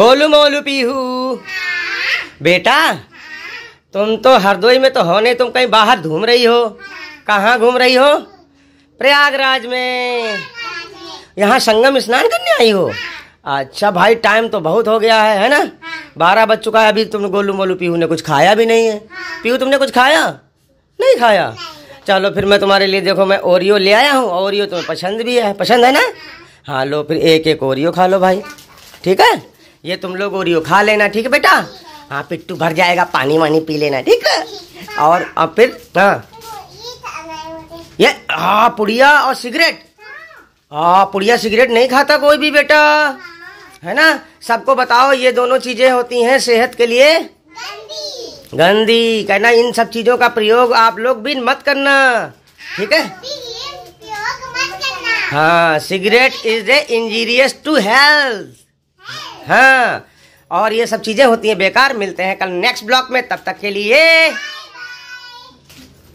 गोलू मोलू पीहू बेटा तुम तो हरदोई में तो हो नहीं तुम कहीं बाहर घूम रही हो कहाँ घूम रही हो प्रयागराज में यहाँ संगम स्नान करने आई हो अच्छा भाई टाइम तो बहुत हो गया है है ना बारह बज चुका है अभी तुमने गोलू मोलू पीहू ने कुछ खाया भी नहीं है पीहू तुमने कुछ खाया नहीं खाया चलो फिर मैं तुम्हारे लिए देखो मैं ओरियो ले आया हूँ ओरियो तुम्हें तो पसंद भी है पसंद है ना हाँ लो फिर एक एक ओरियो खा लो भाई ठीक है ये तुम लोग ओरियो खा लेना ठीक है बेटा हाँ पिट्टू भर जाएगा पानी वानी पी लेना ठीक है और अब फिर हाँ ये हाँ पुड़िया और सिगरेट हाँ पुड़िया सिगरेट नहीं खाता कोई भी बेटा है ना सबको बताओ ये दोनों चीजें होती हैं सेहत के लिए गंदी गंदी कहना इन सब चीजों का प्रयोग आप लोग भी मत करना ठीक है हाँ cigarette is a injurious to health हाँ और ये सब चीज़ें होती हैं बेकार मिलते हैं कल नेक्स्ट ब्लॉक में तब तक के लिए